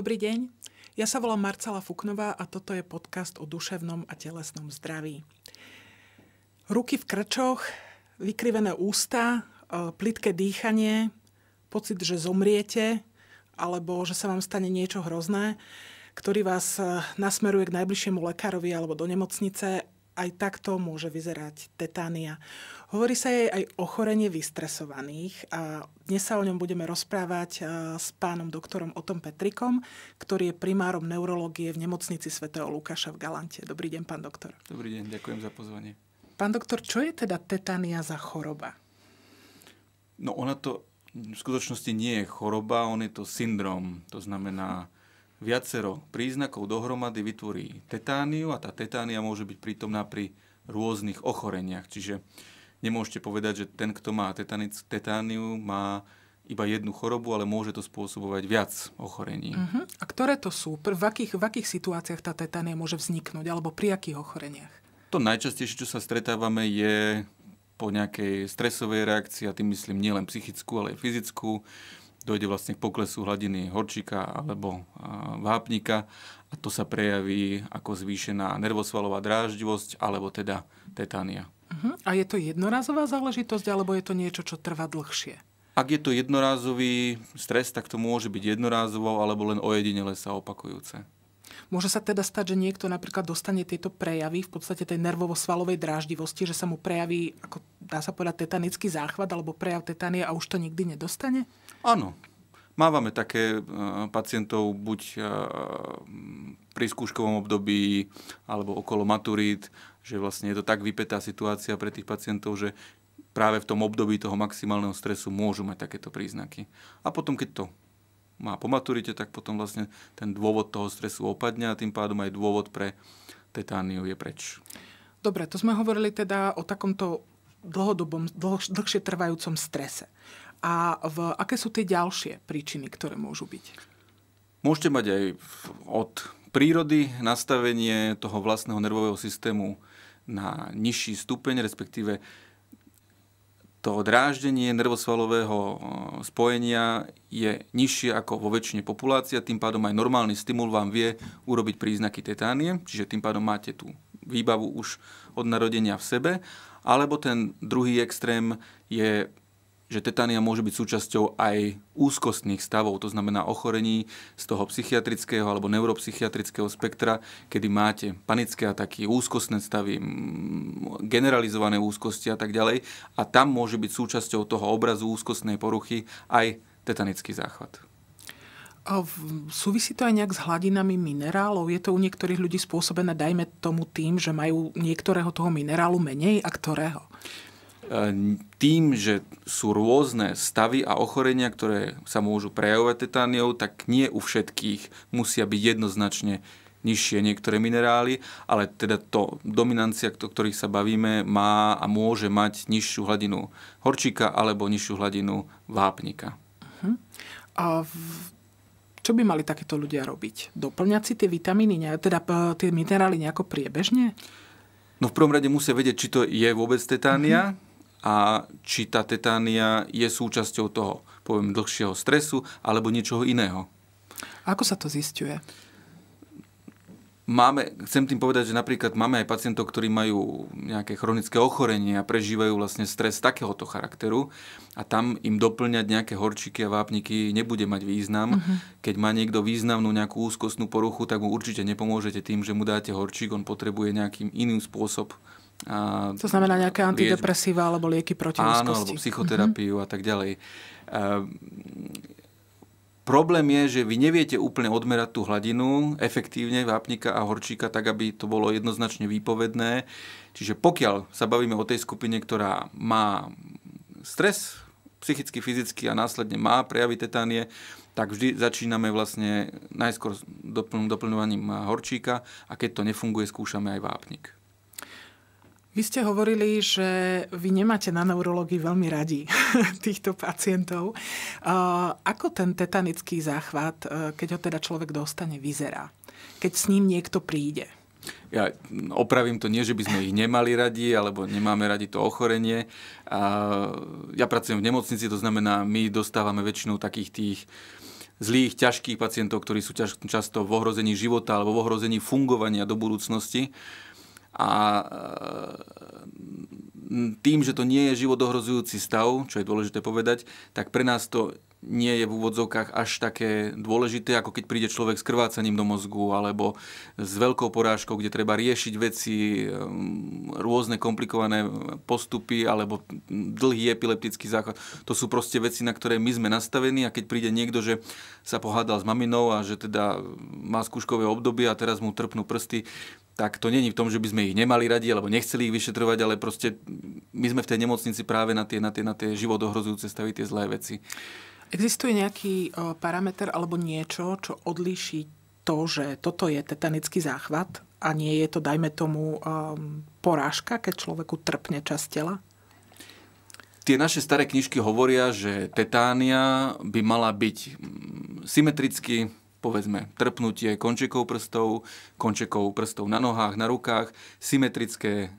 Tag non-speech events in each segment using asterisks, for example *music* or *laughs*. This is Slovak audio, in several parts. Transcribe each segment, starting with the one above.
Dobrý deň, ja sa volám Marcela Fuknová a toto je podcast o duševnom a telesnom zdraví. Ruky v krčoch, vykrivené ústa, e, plitké dýchanie, pocit, že zomriete alebo že sa vám stane niečo hrozné, ktorý vás e, nasmeruje k najbližšiemu lekárovi alebo do nemocnice, aj takto môže vyzerať tetánia. Hovorí sa jej aj chorenie vystresovaných a dnes sa o ňom budeme rozprávať e, s pánom doktorom Otom Petrikom, ktorý je primárom neurológie v nemocnici svätého Lukáša v Galante. Dobrý deň, pán doktor. Dobrý deň, ďakujem za pozvanie. Pán doktor, čo je teda tetania za choroba? No ona to v skutočnosti nie je choroba, on je to syndrom. To znamená, viacero príznakov dohromady vytvorí tetániu a tá tetánia môže byť prítomná pri rôznych ochoreniach. Čiže nemôžete povedať, že ten, kto má tetanic, tetániu, má iba jednu chorobu, ale môže to spôsobovať viac ochorení. Uh-huh. A ktoré to sú? Pr- v, akých, v akých situáciách tá tetánia môže vzniknúť? Alebo pri akých ochoreniach? To najčastejšie, čo sa stretávame, je po nejakej stresovej reakcii, a tým myslím nielen psychickú, ale aj fyzickú. Dojde vlastne k poklesu hladiny horčika alebo vápnika a to sa prejaví ako zvýšená nervosvalová dráždivosť alebo teda tetánia. Uh-huh. A je to jednorazová záležitosť, alebo je to niečo, čo trvá dlhšie? Ak je to jednorázový stres, tak to môže byť jednorázovou alebo len ojedinele sa opakujúce. Môže sa teda stať, že niekto napríklad dostane tieto prejavy v podstate tej nervovo-svalovej dráždivosti, že sa mu prejaví, ako dá sa povedať, tetanický záchvat alebo prejav tetanie a už to nikdy nedostane? Áno. Mávame také e, pacientov buď e, pri skúškovom období alebo okolo maturít, že vlastne je to tak vypetá situácia pre tých pacientov, že práve v tom období toho maximálneho stresu môžu mať takéto príznaky. A potom, keď to má po maturite, tak potom vlastne ten dôvod toho stresu opadne a tým pádom aj dôvod pre tetániu je preč. Dobre, to sme hovorili teda o takomto dlhodobom, dlh, dlhšie trvajúcom strese. A v, aké sú tie ďalšie príčiny, ktoré môžu byť? Môžete mať aj od prírody nastavenie toho vlastného nervového systému na nižší stupeň, respektíve to dráždenie nervosvalového e, spojenia je nižšie ako vo väčšine populácia, tým pádom aj normálny stimul vám vie urobiť príznaky tetánie, čiže tým pádom máte tú výbavu už od narodenia v sebe, alebo ten druhý extrém je že tetania môže byť súčasťou aj úzkostných stavov, to znamená ochorení z toho psychiatrického alebo neuropsychiatrického spektra, kedy máte panické ataky, úzkostné stavy, generalizované úzkosti a tak ďalej. A tam môže byť súčasťou toho obrazu úzkostnej poruchy aj tetanický záchvat. A súvisí to aj nejak s hladinami minerálov? Je to u niektorých ľudí spôsobené, dajme tomu tým, že majú niektorého toho minerálu menej a ktorého? tým, že sú rôzne stavy a ochorenia, ktoré sa môžu prejavovať tetániou, tak nie u všetkých musia byť jednoznačne nižšie niektoré minerály, ale teda to dominancia, o ktorých sa bavíme, má a môže mať nižšiu hladinu horčíka alebo nižšiu hladinu vápnika. Uh-huh. A v... čo by mali takéto ľudia robiť? Doplňať si tie vitamíny, teda tie minerály nejako priebežne? No v prvom rade musia vedieť, či to je vôbec tetánia, uh-huh a či tá tetánia je súčasťou toho, poviem, dlhšieho stresu alebo niečoho iného. Ako sa to zistuje? Máme, chcem tým povedať, že napríklad máme aj pacientov, ktorí majú nejaké chronické ochorenie a prežívajú vlastne stres takéhoto charakteru a tam im doplňať nejaké horčiky a vápniky nebude mať význam. Uh-huh. Keď má niekto významnú nejakú úzkostnú poruchu, tak mu určite nepomôžete tým, že mu dáte horčík, on potrebuje nejakým iným spôsob a, to znamená nejaké antidepresíva alebo lieky proti úzkosti. Áno, alebo psychoterapiu mm-hmm. a tak ďalej. A, ehm, problém je, že vy neviete úplne odmerať tú hladinu efektívne vápnika a horčíka tak, aby to bolo jednoznačne výpovedné. Čiže pokiaľ sa bavíme o tej skupine, ktorá má stres psychicky, fyzicky a následne má prejavy tetánie, tak vždy začíname vlastne najskôr doplňovaním horčíka a keď to nefunguje, skúšame aj vápnik. Vy ste hovorili, že vy nemáte na neurologii veľmi radi *laughs* týchto pacientov. Ako ten tetanický záchvat, e, keď ho teda človek dostane, vyzerá? Keď s ním niekto príde? Ja opravím to nie, že by sme ich nemali radi, alebo nemáme radi to ochorenie. ja pracujem v nemocnici, to znamená, my dostávame väčšinou takých tých zlých, ťažkých pacientov, ktorí sú ťaž, často v ohrození života alebo v ohrození fungovania do budúcnosti a e, tým, že to nie je životohrozujúci stav, čo je dôležité povedať, tak pre nás to nie je v úvodzovkách až také dôležité, ako keď príde človek s krvácaním do mozgu alebo s veľkou porážkou, kde treba riešiť veci, e, rôzne komplikované postupy alebo dlhý epileptický záchod. To sú proste veci, na ktoré my sme nastavení a keď príde niekto, že sa pohádal s maminou a že teda má skúškové obdobie a teraz mu trpnú prsty, tak to není v tom, že by sme ich nemali radi alebo nechceli ich vyšetrovať, ale proste my sme v tej nemocnici práve na tie, na tie, na tie životohrozujúce stavy, tie zlé veci. Existuje nejaký o, e, parameter alebo niečo, čo odlíši to, že toto je tetanický záchvat a nie je to, dajme tomu, um, porážka, keď človeku trpne časť tela? Tie naše staré knižky hovoria, že tetánia by mala byť mm, symetricky povedzme, trpnutie končekov prstov, končekov prstov na nohách, na rukách, symetrické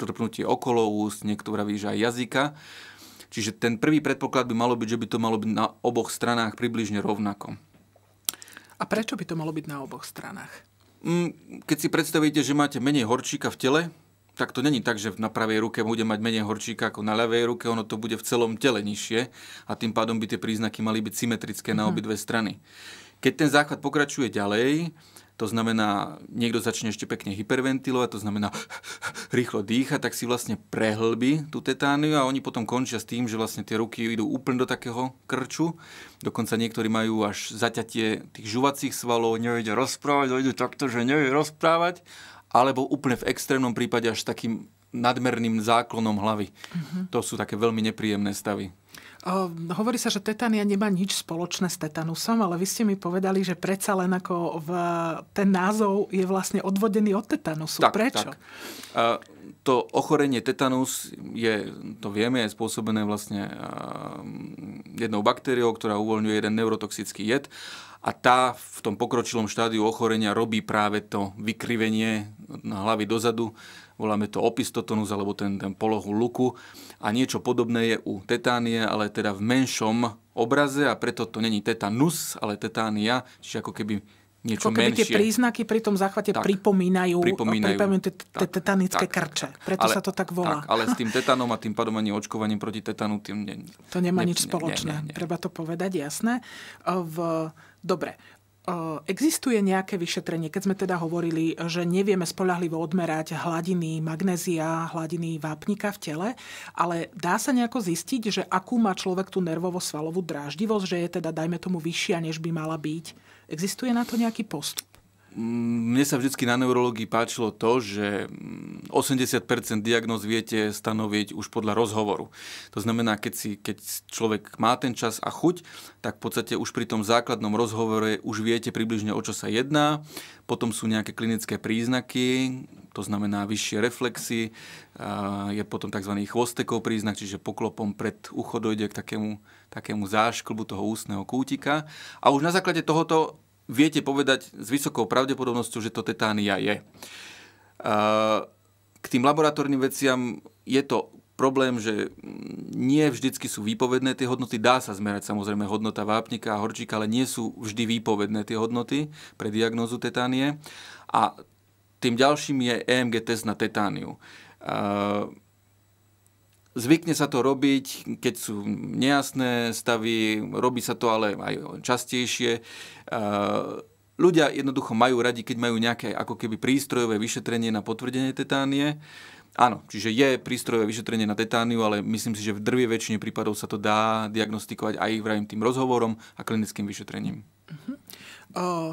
trpnutie okolo úst, niekto vraví, že aj jazyka. Čiže ten prvý predpoklad by malo byť, že by to malo byť na oboch stranách približne rovnako. A prečo by to malo byť na oboch stranách? Mm, keď si predstavíte, že máte menej horčíka v tele, tak to není tak, že na pravej ruke bude mať menej horčíka ako na ľavej ruke, ono to bude v celom tele nižšie a tým pádom by tie príznaky mali byť symetrické mm. na mhm. obidve strany. Keď ten záchvat pokračuje ďalej, to znamená, niekto začne ešte pekne hyperventilovať, to znamená *laughs* rýchlo dýcha, tak si vlastne prehlbí tú tetániu a oni potom končia s tým, že vlastne tie ruky idú úplne do takého krču. Dokonca niektorí majú až zaťatie tých žuvacích svalov, nevedia rozprávať, dojdu takto, že nevedia rozprávať, alebo úplne v extrémnom prípade až takým nadmerným záklonom hlavy. Uh-huh. To sú také veľmi nepríjemné stavy. Ehm, hovorí sa, že tetania nemá nič spoločné s tetanusom, ale vy ste mi povedali, že predsa len ako v, ten názov je vlastne odvodený od tetanusu. Tak, Prečo? Tak. Uh to ochorenie tetanus je, to vieme, je spôsobené vlastne jednou baktériou, ktorá uvoľňuje jeden neurotoxický jed a tá v tom pokročilom štádiu ochorenia robí práve to vykrivenie hlavy dozadu, voláme to opistotonus alebo ten, ten polohu luku a niečo podobné je u tetánie, ale teda v menšom obraze a preto to není tetanus, ale tetánia, čiže ako keby niečo menšie. tie príznaky pri tom záchvate tak, pripomínajú, pripomínajú, pripomínajú te, tetanické tak, krče. Tak, Preto ale, sa to tak volá. Tak, ale s tým tetanom a tým pádom ani očkovaním proti tetanu tým ne, To nemá ne, nič spoločné. Ne, ne, ne. Treba to povedať, jasné. E, v, dobre, e, existuje nejaké vyšetrenie, keď sme teda hovorili, že nevieme spolahlivo odmerať hladiny magnézia, hladiny vápnika v tele, ale dá sa nejako zistiť, že akú má človek tú nervovo-svalovú dráždivosť, že je teda, dajme tomu, vyššia, než by mala byť? Existuje na to nejaký postup? Mne sa vždy na neurologii páčilo to, že 80% mm, diagnóz viete stanoviť už podľa rozhovoru. To znamená, keď, si, keď človek má ten čas a chuť, tak v podstate už pri tom základnom rozhovore už viete približne, o čo sa jedná. Potom sú nejaké klinické príznaky, to znamená vyššie reflexy, je potom tzv. chvostekov príznak, čiže poklopom pred ucho dojde k takému, takému zášklbu toho ústneho kútika. A už na základe tohoto viete povedať s vysokou pravdepodobnosťou, že to tetánia je. E, k tým laboratórnym veciam je to problém, že nie vždycky sú výpovedné tie hodnoty. Dá sa zmerať samozrejme hodnota vápnika a horčíka, ale nie sú vždy výpovedné tie hodnoty pre diagnózu tetánie. A tým ďalším je EMG test na tetániu. E, Zvykne sa to robiť, keď sú nejasné stavy, robí sa to ale aj častejšie. Ľudia jednoducho majú radi, keď majú nejaké ako keby prístrojové vyšetrenie na potvrdenie tetánie. Áno, čiže je prístrojové vyšetrenie na tetániu, ale myslím si, že v drvie väčšine prípadov sa to dá diagnostikovať aj vrajím tým rozhovorom a klinickým vyšetrením. Uh-huh. Uh,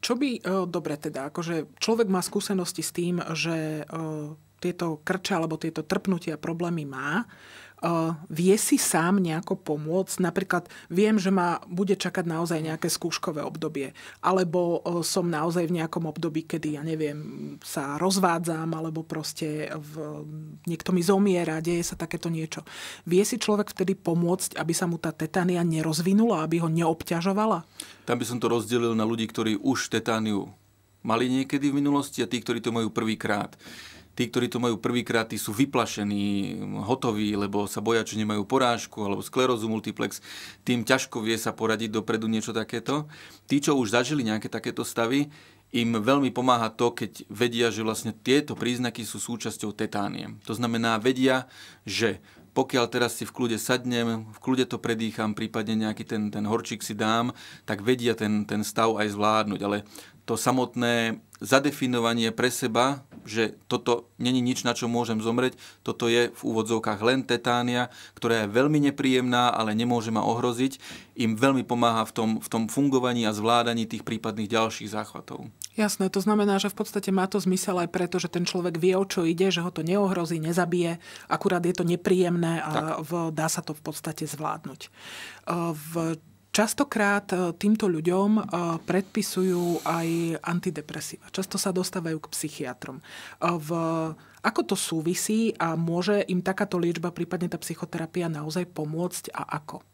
čo by, uh, dobre teda, akože človek má skúsenosti s tým, že uh tieto krče alebo tieto trpnutia problémy má, eh, vie si sám nejako pomôcť. Napríklad viem, že ma bude čakať naozaj nejaké skúškové obdobie. Alebo eh, som naozaj v nejakom období, kedy, ja neviem, sa rozvádzam, alebo proste v, niekto mi zomiera, deje sa takéto niečo. Vie si človek vtedy pomôcť, aby sa mu tá tetania nerozvinula, aby ho neobťažovala? Tam by som to rozdelil na ľudí, ktorí už tetániu mali niekedy v minulosti a tí, ktorí to majú prvýkrát. Tí, ktorí to majú prvýkrát, tí sú vyplašení, hotoví, lebo sa boja, že nemajú porážku alebo sklerózu multiplex. Tým ťažko vie sa poradiť dopredu niečo takéto. Tí, čo už zažili nejaké takéto stavy, im veľmi pomáha to, keď vedia, že vlastne tieto príznaky sú súčasťou tetánie. To znamená, vedia, že pokiaľ teraz si v kľude sadnem, v kľude to predýcham, prípadne nejaký ten, ten horčík si dám, tak vedia ten, ten stav aj zvládnuť. Ale to samotné zadefinovanie pre seba, že toto není nič, na čo môžem zomrieť, toto je v úvodzovkách len tetánia, ktorá je veľmi nepríjemná, ale nemôže ma ohroziť, im veľmi pomáha v tom, v tom fungovaní a zvládaní tých prípadných ďalších záchvatov. Jasné, to znamená, že v podstate má to zmysel aj preto, že ten človek vie, o čo ide, že ho to neohrozí, nezabije, akurát je to nepríjemné a v, dá sa to v podstate zvládnuť. V Častokrát e, týmto ľuďom e, predpisujú aj antidepresíva. Často sa dostávajú k psychiatrom. E, v, ako to súvisí a môže im takáto liečba, prípadne tá psychoterapia naozaj pomôcť a ako?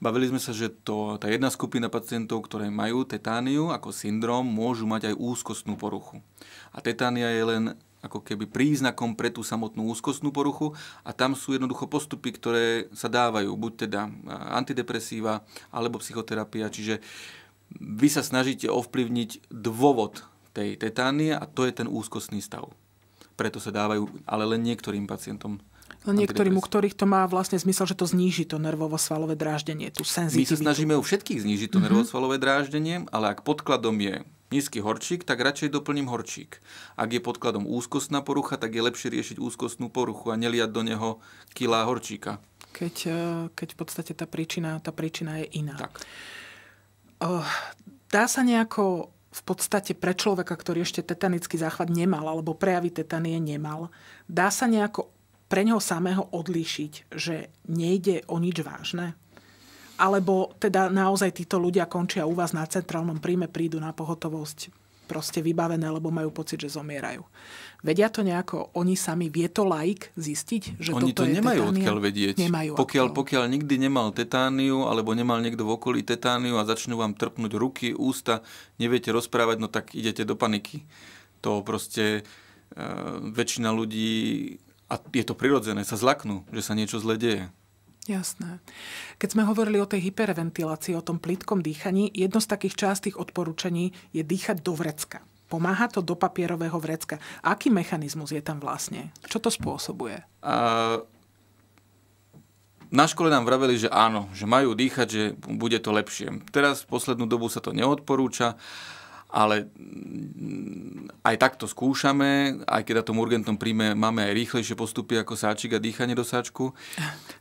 Bavili sme sa, že to, tá jedna skupina pacientov, ktoré majú tetániu ako syndrom, môžu mať aj úzkostnú poruchu. A tetánia je len ako keby príznakom pre tú samotnú úzkostnú poruchu a tam sú jednoducho postupy, ktoré sa dávajú, buď teda e, antidepresíva alebo psychoterapia, čiže vy sa snažíte ovplyvniť dôvod tej tetánie a to je ten úzkostný stav. Preto sa dávajú, ale len niektorým pacientom Niektorým, u ktorých to má vlastne zmysel, že to zníži to nervovo-svalové dráždenie, tú senzitivitu. My sa snažíme u všetkých znížiť to mm-hmm. nervovo-svalové dráždenie, ale ak podkladom je nízky horčík, tak radšej doplním horčík. Ak je podkladom úzkostná porucha, tak je lepšie riešiť úzkostnú poruchu a neliať do neho kilá horčíka. Keď, eh, keď v podstate tá príčina, tá príčina je iná. Tak. Eh, dá sa nejako v podstate pre človeka, ktorý ešte tetanický záchvat nemal, alebo prejavy tetanie nemal, dá sa nejako pre neho samého odlíšiť, že nejde o nič vážne? alebo teda naozaj títo ľudia končia u vás na centrálnom príjme, prídu na pohotovosť proste vybavené, lebo majú pocit, že zomierajú. Vedia to nejako oni sami, vie to laik zistiť, že Oni toto to nemajú tetánia? odkiaľ vedieť. Nemajú pokiaľ, odkiaľ. pokiaľ nikdy nemal tetániu, alebo nemal niekto v okolí tetániu a začnú vám trpnúť ruky, ústa, neviete rozprávať, no tak idete do paniky. To proste e, väčšina ľudí, a je to prirodzené, sa zlaknú, že sa niečo zle deje. Jasné. Keď sme hovorili o tej hyperventilácii, o tom plitkom dýchaní, jedno z takých častých odporúčaní je dýchať do vrecka. Pomáha to do papierového vrecka. Aký mechanizmus je tam vlastne? Čo to spôsobuje? Uh, na škole nám vraveli, že áno, že majú dýchať, že bude to lepšie. Teraz v poslednú dobu sa to neodporúča. Uh, ale mm, aj takto skúšame, aj keď na tom urgentnom príjme máme aj rýchlejšie postupy ako sáčik a dýchanie do sáčku.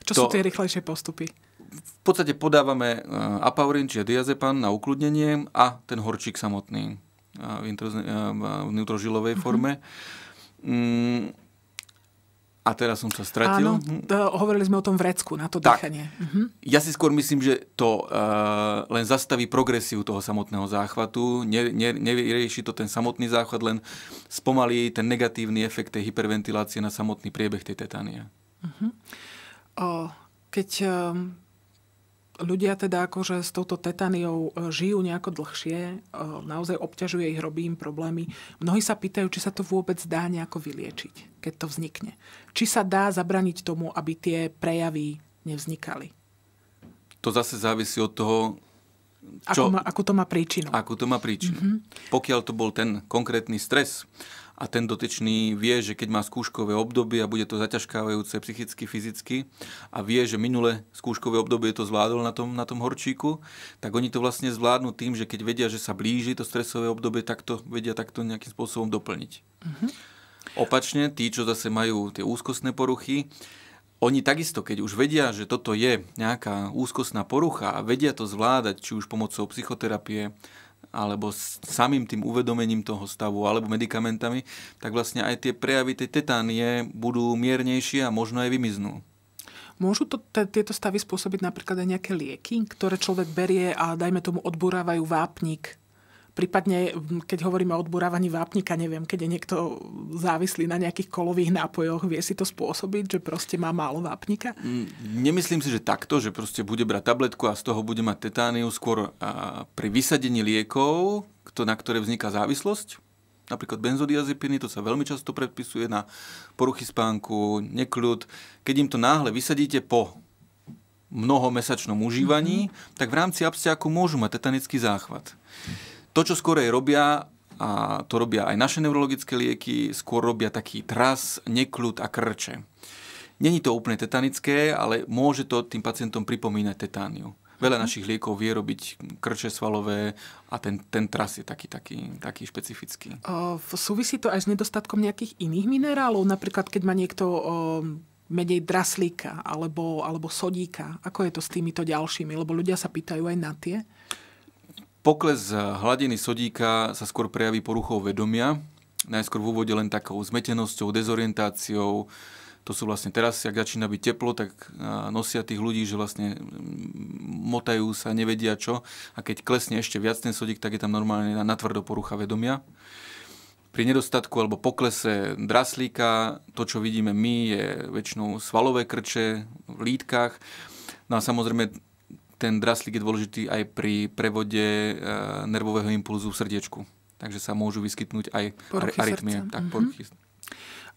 Čo to, sú tie rýchlejšie postupy? V podstate podávame eh, apaurin, čiže diazepan na ukludnenie a ten horčík samotný eh, eh, v, neutrožilovej mhm. forme. Mm-hmm. A teraz som sa stratil. Áno, to, hovorili sme o tom vrecku, na to tak. dýchanie. Mhm. Ja si skôr myslím, že to uh, len zastaví progresiu toho samotného záchvatu, ne, ne, to ten samotný záchvat, len spomalí ten negatívny efekt tej hyperventilácie na samotný priebeh tej tetánie. Mhm. keď um, ľudia teda akože s touto tetaniou e, žijú nejako dlhšie, e, naozaj obťažuje ich, robí im problémy. Mnohí sa pýtajú, či sa to vôbec dá nejako vyliečiť, keď to vznikne. Či sa dá zabraniť tomu, aby tie prejavy nevznikali. To zase závisí od toho, čo, ako, má, ako to má príčinu. Ako to má príčinu. Mm-hmm. Pokiaľ to bol ten konkrétny stres a ten dotyčný vie, že keď má skúškové obdobie a bude to zaťažkávajúce psychicky, fyzicky a vie, že minule skúškové obdobie to zvládol na tom, na tom horčíku, tak oni to vlastne zvládnu tým, že keď vedia, že sa blíži to stresové obdobie, tak to vedia takto nejakým spôsobom doplniť. Mm-hmm. Opačne, tí, čo zase majú tie úzkostné poruchy, oni takisto, keď už vedia, že toto je nejaká úzkostná porucha a vedia to zvládať, či už pomocou psychoterapie, alebo s samým tým uvedomením toho stavu, alebo medicamentami, tak vlastne aj tie prejavy tej tetánie budú miernejšie a možno aj vymiznú. Môžu to, t- tieto stavy spôsobiť napríklad aj nejaké lieky, ktoré človek berie a dajme tomu odburávajú vápnik Prípadne, keď hovoríme o odburávaní vápnika, neviem, keď je niekto závislý na nejakých kolových nápojoch, vie si to spôsobiť, že proste má málo vápnika? Mm, nemyslím si, že takto, že proste bude brať tabletku a z toho bude mať tetániu skôr pri vysadení liekov, na ktoré vzniká závislosť, napríklad benzodiazepiny, to sa veľmi často predpisuje na poruchy spánku, nekľud. Keď im to náhle vysadíte po mnohomesačnom užívaní, mm-hmm. tak v rámci abstiaku môžu mať tetanický záchvat. Mm-hmm. To, čo skorej robia, a to robia aj naše neurologické lieky, skôr robia taký tras, nekľud a krče. Není to úplne tetanické, ale môže to tým pacientom pripomínať tetániu. Veľa mhm. našich liekov vie robiť krče svalové a ten, ten tras je taký, taký, taký špecifický. O, súvisí to aj s nedostatkom nejakých iných minerálov? Napríklad, keď má niekto o, menej draslíka alebo, alebo sodíka. Ako je to s týmito ďalšími? Lebo ľudia sa pýtajú aj na tie. Pokles hladiny sodíka sa skôr prejaví poruchou vedomia, najskôr v úvode len takou zmetenosťou, dezorientáciou. To sú vlastne teraz, ak začína byť teplo, tak nosia tých ľudí, že vlastne motajú sa, nevedia čo. A keď klesne ešte viac ten sodík, tak je tam normálne natvrdo porucha vedomia. Pri nedostatku alebo poklese draslíka, to čo vidíme my, je väčšinou svalové krče v lítkach. No a samozrejme ten draslík je dôležitý aj pri prevode e, nervového impulzu v srdiečku. Takže sa môžu vyskytnúť aj poruchy arytmie. Tak, mm-hmm. poruchy.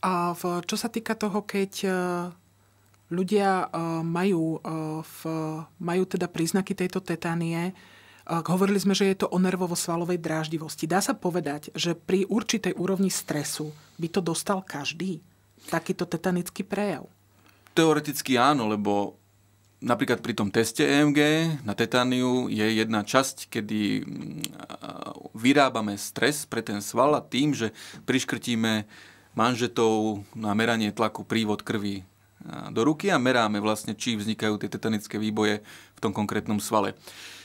A v, čo sa týka toho, keď e, ľudia e, majú, v, majú teda príznaky tejto tetánie, hovorili sme, že je to o nervovo-svalovej dráždivosti. Dá sa povedať, že pri určitej úrovni stresu by to dostal každý, takýto tetanický prejav? Teoreticky áno, lebo napríklad pri tom teste EMG na tetániu je jedna časť, kedy mm, vyrábame stres pre ten sval a tým, že priškrtíme manžetou na meranie tlaku prívod krvi e, do ruky a meráme vlastne, či vznikajú tie tetanické výboje v tom konkrétnom svale.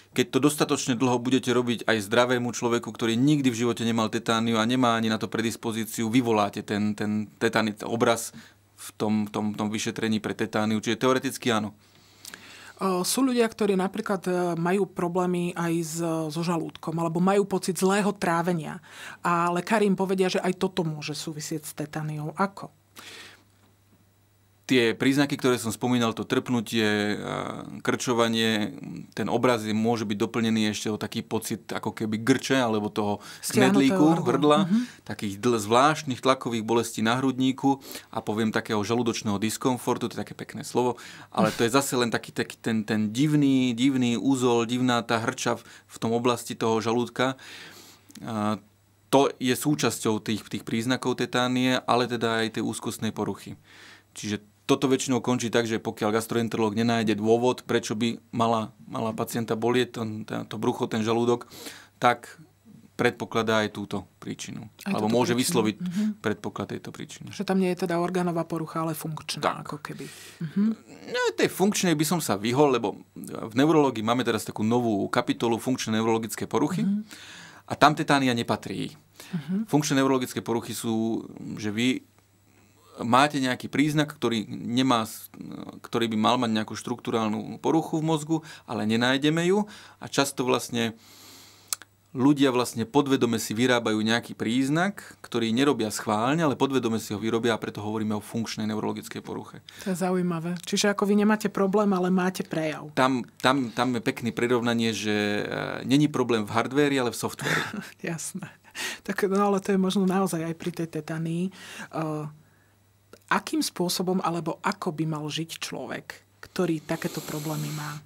Keď to dostatočne dlho budete robiť aj zdravému človeku, ktorý nikdy v živote nemal tetániu a nemá ani na to predispozíciu, vyvoláte ten, ten tetanický obraz v tom, tom, tom vyšetrení pre tetániu. Čiže teoreticky áno. Sú ľudia, ktorí napríklad e, majú problémy aj so žalúdkom alebo majú pocit zlého trávenia a lekári im povedia, že aj toto môže súvisieť s tetaniou. Ako? tie príznaky, ktoré som spomínal, to trpnutie, e, krčovanie, ten obraz je, môže byť doplnený ešte o taký pocit ako keby grče alebo toho knedlíku, hrdla, mm-hmm. takých dl- zvláštnych tlakových bolestí na hrudníku a poviem takého žalúdočného diskomfortu, to je také pekné slovo, ale to je zase len taký, taký ten, ten divný, divný úzol, divná tá hrča v, v tom oblasti toho žalúdka e, to je súčasťou tých, tých príznakov tetánie, ale teda aj tie úzkostné poruchy. Čiže toto väčšinou končí tak, že pokiaľ gastroenterolog nenájde dôvod, prečo by mala, mala pacienta bolieť to, to brucho, ten žalúdok, tak predpokladá aj túto príčinu. Aj alebo môže príčinu. vysloviť uh-huh. predpoklad tejto príčiny. Že tam nie je teda orgánová porucha, ale funkčná tak. ako keby. Uh-huh. No tej funkčnej by som sa vyhol, lebo v neurologii máme teraz takú novú kapitolu funkčné neurologické poruchy uh-huh. a tam tetánia nepatrí. Uh-huh. Funkčné neurologické poruchy sú, že vy máte nejaký príznak, ktorý, nemá, ktorý by mal mať nejakú štruktúrálnu poruchu v mozgu, ale nenájdeme ju a často vlastne ľudia vlastne podvedome si vyrábajú nejaký príznak, ktorý nerobia schválne, ale podvedome si ho vyrobia a preto hovoríme o funkčnej neurologickej poruche. To je zaujímavé. Čiže ako vy nemáte problém, ale máte prejav. Tam, tam, tam je pekné prirovnanie, že e, není problém v hardvéri, ale v softvéri. *laughs* Jasné. Tak, no ale to je možno naozaj aj pri tej tetanii. Uh akým spôsobom alebo ako by mal žiť človek, ktorý takéto problémy má?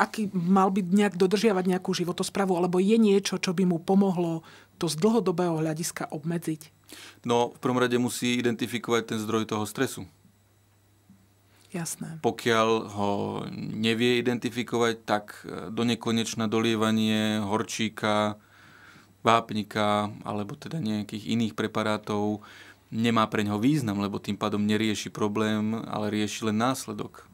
Aký mal by nejak dodržiavať nejakú životosprávu, alebo je niečo, čo by mu pomohlo to z dlhodobého hľadiska obmedziť? No, v prvom rade musí identifikovať ten zdroj toho stresu. Jasné. Pokiaľ ho nevie identifikovať, tak e, do nekonečna dolievanie horčíka, vápnika alebo teda nejakých iných preparátov nemá pre neho význam, lebo tým pádom nerieši problém, ale rieši len následok.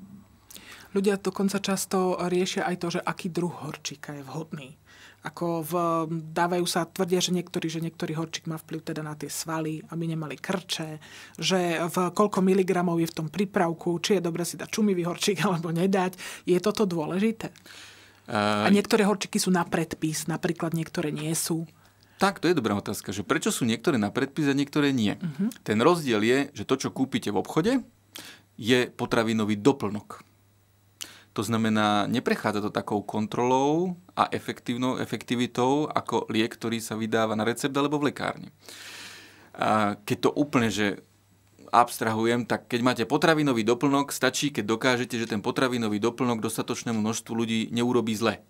Ľudia dokonca často riešia aj to, že aký druh horčíka je vhodný. Ako v, dávajú sa, tvrdia, že niektorý, že niektorý horčík má vplyv teda na tie svaly, aby nemali krče, že v koľko miligramov je v tom prípravku, či je dobre si dať čumivý horčík *laughs* alebo nedať. Je toto dôležité? A niektoré horčiky sú na predpis, napríklad niektoré nie sú. Tak, to je dobrá otázka, že prečo sú niektoré na predpis a niektoré nie. Mm-hmm. Ten rozdiel je, že to, čo kúpite v obchode, je potravinový doplnok. To znamená, neprechádza to takou kontrolou a efektívnou efektivitou ako liek, ktorý sa vydáva na recept alebo v lekárni. A keď to úplne, že abstrahujem, tak keď máte potravinový doplnok, stačí, keď dokážete, že ten potravinový doplnok dostatočnému množstvu ľudí neurobí zle.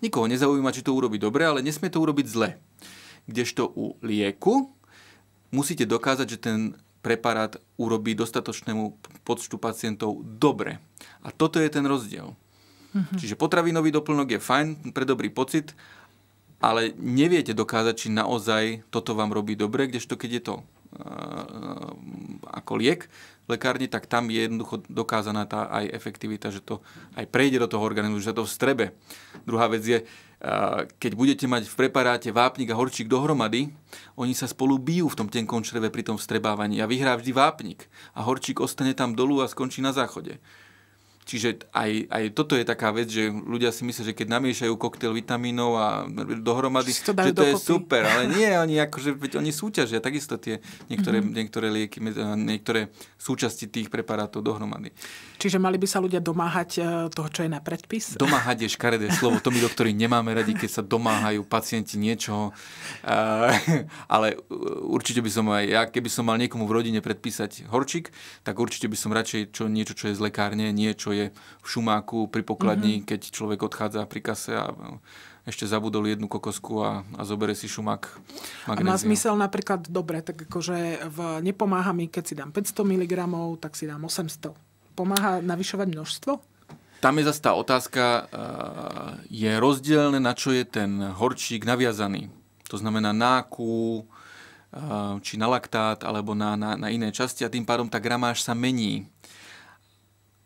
Nikoho nezaujíma, či to urobí dobre, ale nesmie to urobiť zle. Kdežto u lieku musíte dokázať, že ten preparát urobí dostatočnému počtu pacientov dobre. A toto je ten rozdiel. Mm-hmm. Čiže potravinový doplnok je fajn pre dobrý pocit, ale neviete dokázať, či naozaj toto vám robí dobre, kdežto keď je to ako liek v lekárni, tak tam je jednoducho dokázaná tá aj efektivita, že to aj prejde do toho organizmu, že sa to vstrebe. Druhá vec je, keď budete mať v preparáte vápnik a horčík dohromady, oni sa spolu bijú v tom tenkom čreve pri tom vstrebávaní a vyhrá vždy vápnik a horčík ostane tam dolu a skončí na záchode. Čiže aj, aj toto je taká vec, že ľudia si myslia, že keď namiešajú koktail vitamínov a dohromady, to že to dokopy. je super, ale nie, *laughs* oni, akože, veď oni súťažia takisto tie niektoré, mm-hmm. niektoré lieky, eh, niektoré súčasti tých preparátov dohromady. Čiže mali by sa ľudia domáhať eh, toho, čo je na predpis? Domáhať je škaredé slovo, to my doktori nemáme radi, keď sa domáhajú pacienti niečoho, eh, ale určite by som aj ja, keby som mal niekomu v rodine predpísať horčik, tak určite by som radšej čo, niečo, čo je z lekárne, niečo je je v šumáku pri pokladni, mm-hmm. keď človek odchádza pri kase a ešte zabudol jednu kokosku a, a zobere si šumák A má zmysel napríklad, dobre, tak akože v, nepomáha mi, keď si dám 500 mg, tak si dám 800. Pomáha navyšovať množstvo? Tam je zase tá otázka, eh, je rozdielne, na čo je ten horčík naviazaný. To znamená na akú, eh, či na laktát, alebo na, na, na iné časti a tým pádom tá gramáž sa mení.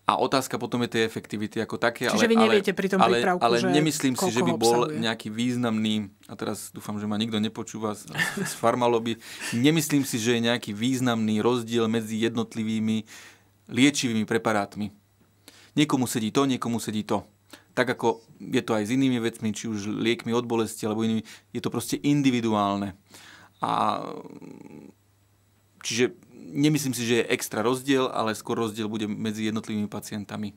A otázka potom je tej efektivity ako také. Čiže ale, vy neviete ale, pri tom ale, prípravku, Ale že nemyslím si, že by bol obsahuje. nejaký významný, a teraz dúfam, že ma nikto nepočúva z, z farmaloby, nemyslím si, že je nejaký významný rozdiel medzi jednotlivými liečivými preparátmi. Niekomu sedí to, niekomu sedí to. Tak ako je to aj s inými vecmi, či už liekmi od bolesti alebo inými, je to proste individuálne. A Čiže nemyslím si, že je extra rozdiel, ale skôr rozdiel bude medzi jednotlivými pacientami.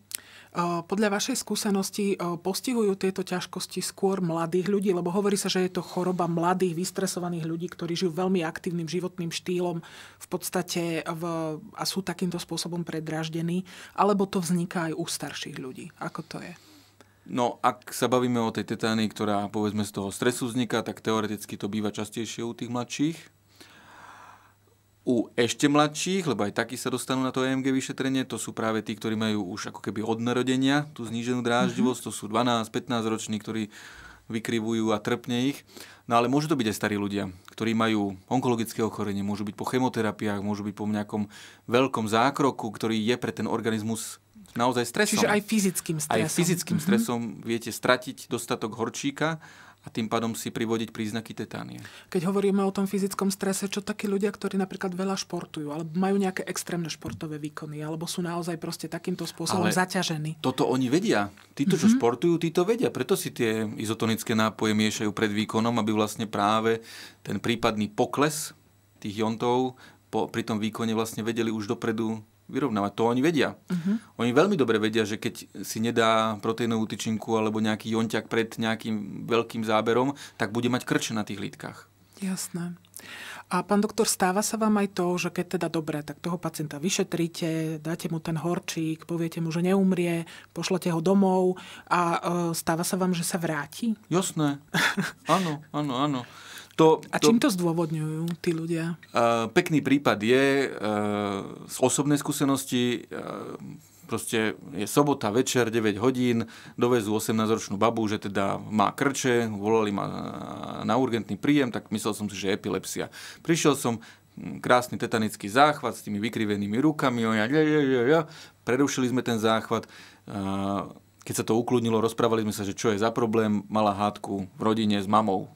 Podľa vašej skúsenosti postihujú tieto ťažkosti skôr mladých ľudí, lebo hovorí sa, že je to choroba mladých, vystresovaných ľudí, ktorí žijú veľmi aktívnym životným štýlom v podstate v, a sú takýmto spôsobom predraždení, alebo to vzniká aj u starších ľudí. Ako to je? No, ak sa bavíme o tej tetánii, ktorá povedzme z toho stresu vzniká, tak teoreticky to býva častejšie u tých mladších, u ešte mladších, lebo aj takí sa dostanú na to EMG vyšetrenie, to sú práve tí, ktorí majú už ako keby od narodenia tú zníženú dráždivosť, mm-hmm. to sú 12-15 roční, ktorí vykrivujú a trpne ich. No ale môžu to byť aj starí ľudia, ktorí majú onkologické ochorenie, môžu byť po chemoterapiách, môžu byť po nejakom veľkom zákroku, ktorý je pre ten organizmus naozaj stresom. Čiže aj fyzickým stresom. Aj fyzickým mm-hmm. stresom viete stratiť dostatok horčíka a tým pádom si privodiť príznaky tetánie. Keď hovoríme o tom fyzickom strese, čo takí ľudia, ktorí napríklad veľa športujú, alebo majú nejaké extrémne športové výkony, alebo sú naozaj proste takýmto spôsobom Ale zaťažení. Toto oni vedia. Títo, čo mm-hmm. športujú, títo vedia. Preto si tie izotonické nápoje miešajú pred výkonom, aby vlastne práve ten prípadný pokles tých jontov po, pri tom výkone vlastne vedeli už dopredu vyrovnávať. To oni vedia. Uh-huh. Oni veľmi dobre vedia, že keď si nedá proteínovú tyčinku alebo nejaký jonťak pred nejakým veľkým záberom, tak bude mať krč na tých lítkach. Jasné. A pán doktor, stáva sa vám aj to, že keď teda dobre, tak toho pacienta vyšetríte, dáte mu ten horčík, poviete mu, že neumrie, pošlete ho domov a e, stáva sa vám, že sa vráti? Jasné. *laughs* áno, áno, áno. To, a čím to, to zdôvodňujú tí ľudia? Uh, pekný prípad je uh, z osobnej skúsenosti. Uh, proste je sobota večer, 9 hodín, dovezú 18-ročnú babu, že teda má krče, volali ma na urgentný príjem, tak myslel som si, že epilepsia. Prišiel som, krásny tetanický záchvat s tými vykrivenými rukami, ja, ja, ja, ja, ja. prerušili sme ten záchvat, e, keď sa to ukludnilo, rozprávali sme sa, že čo je za problém, mala hádku v rodine s mamou,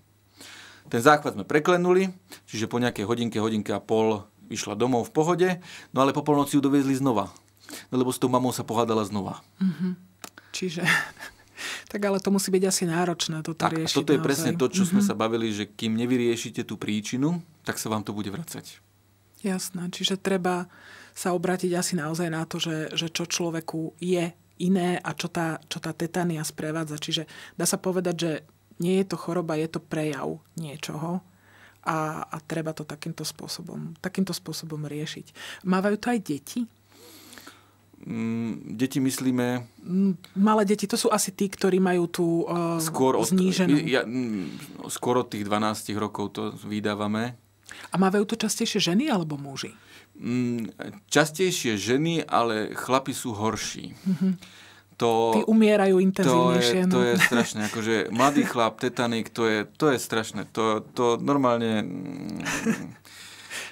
ten záchvat sme preklenuli, čiže po nejakej hodinke, hodinke a pol išla domov v pohode, no ale po polnoci ju doviezli znova. No lebo s tou mamou sa pohádala znova. Mm-hmm. Čiže... *laughs* Tak ale to musí byť asi náročné toto tak, riešiť. A toto je naozaj. presne to, čo mm-hmm. sme mhm. sa bavili, že kým nevyriešite tú príčinu, tak sa vám to bude vracať. Jasné, čiže treba sa obrátiť asi naozaj na to, že, že čo človeku je iné a čo tá, čo tá tetania sprevádza. Čiže dá sa povedať, že nie je to choroba, je to prejav niečoho a, a treba to takýmto spôsobom, takýmto spôsobom riešiť. Mávajú to aj deti? Mm, deti myslíme... Mm, malé deti, to sú asi tí, ktorí majú tú uh, skôr od, zníženú... Ja, mm, skôr od tých 12 rokov to vydávame. A mávajú to častejšie ženy alebo muži? Mm, častejšie ženy, ale chlapi sú horší. Mm-hmm to... Tí umierajú intenzívnejšie. To je, no. to je strašné, akože mladý chlap, tetanik, to je, to je strašné. To, to normálne...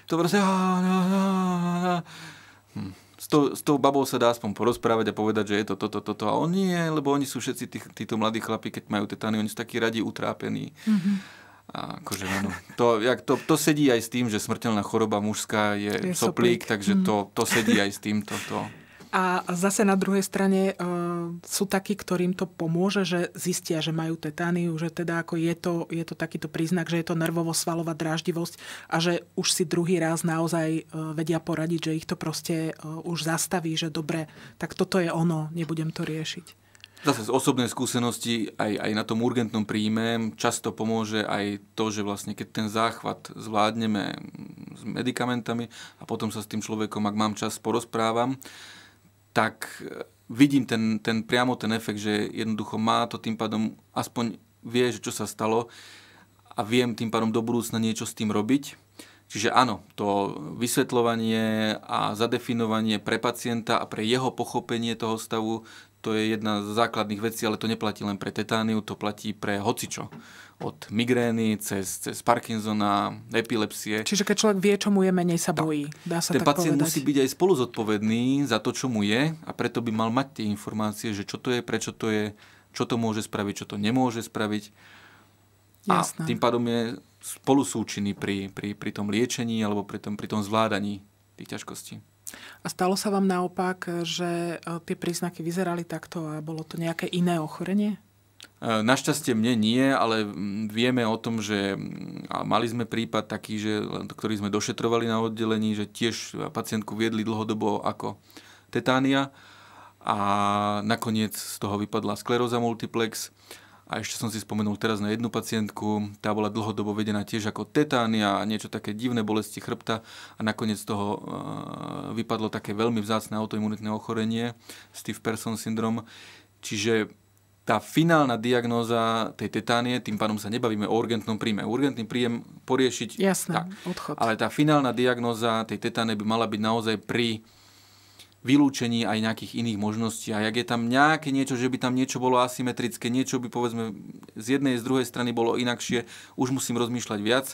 To proste... Hm. S tou, s tou babou sa dá aspoň porozprávať a povedať, že je to toto, toto. A on nie, lebo oni sú všetci tí, títo mladí chlapi, keď majú tetany, oni sú takí radi utrápení. Mm-hmm. A akože, no, to, jak to, to sedí aj s tým, že smrteľná choroba mužská je, je soplík, soplík, takže mm. to, mhm. to sedí aj s týmto. To. A zase na druhej strane e, sú takí, ktorým to pomôže, že zistia, že majú tetániu, že teda ako je to, je to takýto príznak, že je to nervovo-svalová dráždivosť a že už si druhý raz naozaj e, vedia poradiť, že ich to proste e, už zastaví, že dobre, tak toto je ono, nebudem to riešiť. Zase z osobnej skúsenosti aj, aj na tom urgentnom príjme často pomôže aj to, že vlastne keď ten záchvat zvládneme s medikamentami a potom sa s tým človekom, ak mám čas, porozprávam, tak eh, vidím ten, ten, priamo ten efekt, že jednoducho má to tým pádom, aspoň vie, že čo sa stalo a viem tým pádom do budúcna niečo s tým robiť. Čiže áno, to vysvetľovanie a zadefinovanie pre pacienta a pre jeho pochopenie toho stavu, to je jedna z základných vecí, ale to neplatí len pre tetániu, to platí pre hocičo od migrény cez, cez Parkinsona, epilepsie. Čiže keď človek vie, čo mu je, menej sa bojí. Dá sa Ten tak pacient povedať. musí byť aj spolu zodpovedný za to, čo mu je a preto by mal mať tie informácie, že čo to je, prečo to je, čo to môže spraviť, čo to nemôže spraviť. Jasné. A tým pádom je spolu súčinný pri, pri, pri tom liečení alebo pri tom, pri tom zvládaní tých ťažkostí. A stalo sa vám naopak, že e, tie príznaky vyzerali takto a bolo to nejaké iné ochorenie? E, našťastie mne nie, ale mm, vieme o tom, že mm, a mali sme prípad taký, že, e, ktorý sme došetrovali na oddelení, že tiež e, pacientku viedli dlhodobo ako tetánia a nakoniec z toho vypadla skleróza multiplex. A ešte som si spomenul teraz na jednu pacientku, tá bola dlhodobo vedená tiež ako tetánia a niečo také divné bolesti chrbta a nakoniec z toho e, vypadlo také veľmi vzácne autoimunitné ochorenie, Steve Person syndrom. Čiže tá finálna diagnóza tej tetánie, tým pádom sa nebavíme o urgentnom príjme. Urgentný príjem poriešiť... Jasné, tak. odchod. Ale tá finálna diagnóza tej tetánie by mala byť naozaj pri vylúčení aj nejakých iných možností. A ak je tam nejaké niečo, že by tam niečo bolo asymetrické, niečo by povedzme z jednej, z druhej strany bolo inakšie, už musím rozmýšľať viac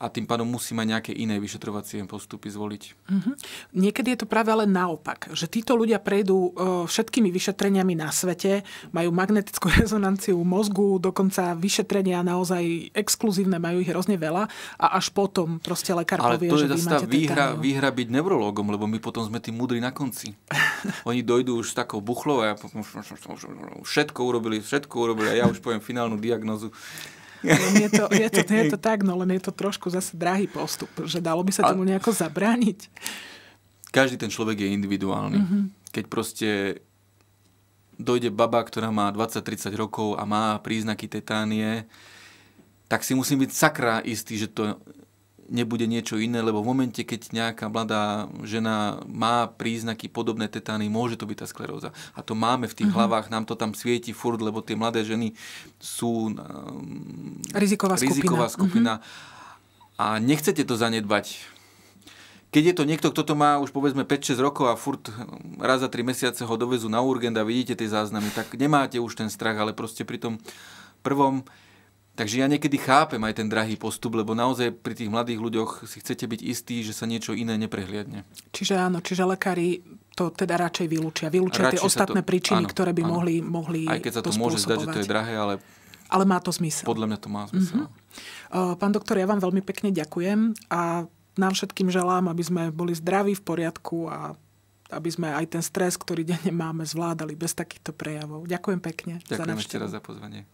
a tým pádom musí mať nejaké iné vyšetrovacie postupy zvoliť. Mm-hmm. Niekedy je to práve ale naopak, že títo ľudia prejdú e, všetkými vyšetreniami na svete, majú magnetickú *laughs* rezonanciu mozgu, dokonca vyšetrenia naozaj exkluzívne, majú ich hrozne veľa a až potom proste lekár ale povie, to že vy výhra, výhra byť neurologom, lebo my potom sme tí múdri na konci. *laughs* Oni dojdú už s takou buchlou a všetko urobili, všetko urobili a ja už poviem finálnu diagnozu je to, je, to, je to *laughs* tak, no len je to trošku zase drahý postup, že dalo by sa tomu nejako zabrániť. Každý ten človek je individuálny. Mm-hmm. Keď proste dojde baba, ktorá má 20-30 rokov a má príznaky tetánie, tak si musím byť sakra istý, že to nebude niečo iné, lebo v momente, keď nejaká mladá žena má príznaky podobné tetány, môže to byť tá skleróza. A to máme v tých uh-huh. hlavách, nám to tam svieti furt, lebo tie mladé ženy sú um, riziková, riziková mhm. skupina. skupina. Uh-huh. A nechcete to zanedbať. Keď je to niekto, kto to má už povedzme 5-6 rokov a furt raz za 3 mesiace ho dovezú na urgent a vidíte tie záznamy, tak nemáte už ten strach, ale proste pri tom prvom Takže ja niekedy chápem aj ten drahý postup, lebo naozaj pri tých mladých ľuďoch si chcete byť istý, že sa niečo iné neprehliadne. Čiže áno, čiže lekári to teda radšej vylúčia. Vylúčia radšej tie ostatné to, príčiny, áno, ktoré by áno. mohli, mohli Aj keď sa to, to môže zdať, že to je drahé, ale ale má to zmysel. Podľa mňa to má zmysel. Mm-hmm. Pán doktor, ja vám veľmi pekne ďakujem a nám všetkým želám, aby sme boli zdraví, v poriadku a aby sme aj ten stres, ktorý denne máme, zvládali bez takýchto prejavov. Ďakujem pekne. Ďakujem za ešte raz za pozvanie.